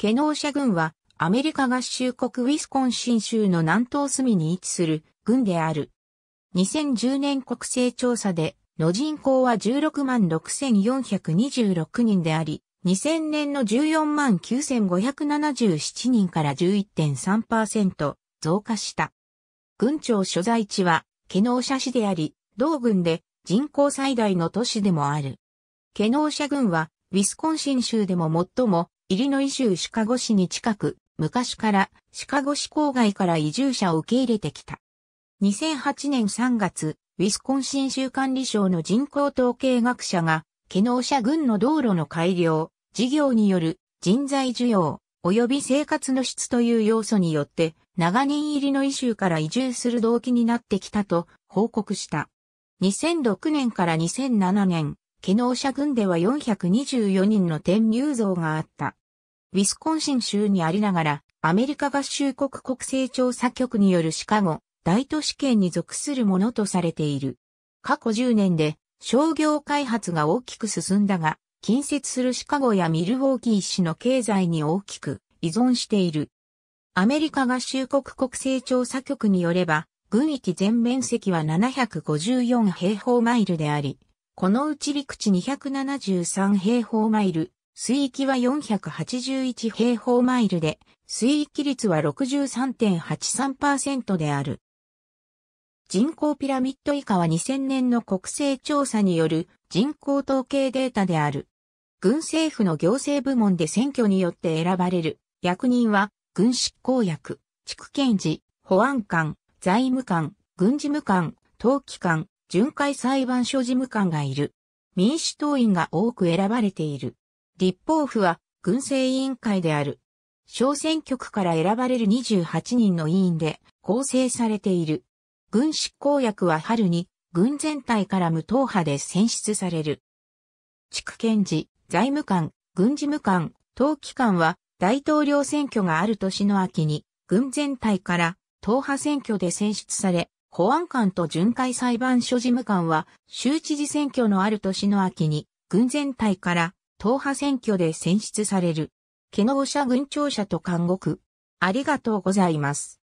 ケノーシャ郡は、アメリカ合衆国ウィスコンシン州の南東隅に位置する郡である。2010年国勢調査で、の人口は16万6426人であり、2000年の14万9577人から11.3%増加した。郡庁所在地は、ケノーシャ市であり、同郡で人口最大の都市でもある。ケノーシャ郡は、ウィスコンシン州でも最もイリノイ州シカゴ市に近く、昔からシカゴ市郊外から移住者を受け入れてきた。2008年3月、ウィスコンシン州管理省の人口統計学者が、機能者群の道路の改良、事業による人材需要、及び生活の質という要素によって、長年入りのイ州から移住する動機になってきたと報告した。2006年から2007年、機能者群では424人の転入像があった。ウィスコンシン州にありながら、アメリカ合衆国国勢調査局によるシカゴ、大都市圏に属するものとされている。過去10年で商業開発が大きく進んだが、近接するシカゴやミルウォーキー市の経済に大きく依存している。アメリカ合衆国国勢調査局によれば、軍域全面積は754平方マイルであり、このうち陸地273平方マイル、水域は481平方マイルで、水域率は63.83%である。人口ピラミッド以下は2000年の国勢調査による人口統計データである。軍政府の行政部門で選挙によって選ばれる役人は軍執行役、地区検事、保安官、財務官、軍事務官、登記官、巡回裁判所事務官がいる。民主党員が多く選ばれている。立法府は軍政委員会である。小選挙区から選ばれる28人の委員で構成されている。軍執行役は春に軍全体から無党派で選出される。地区検事、財務官、軍事務官、党機関は大統領選挙がある年の秋に軍全体から党派選挙で選出され、保安官と巡回裁判所事務官は州知事選挙のある年の秋に軍全体から党派選挙で選出される。毛の者社軍庁舎と監獄。ありがとうございます。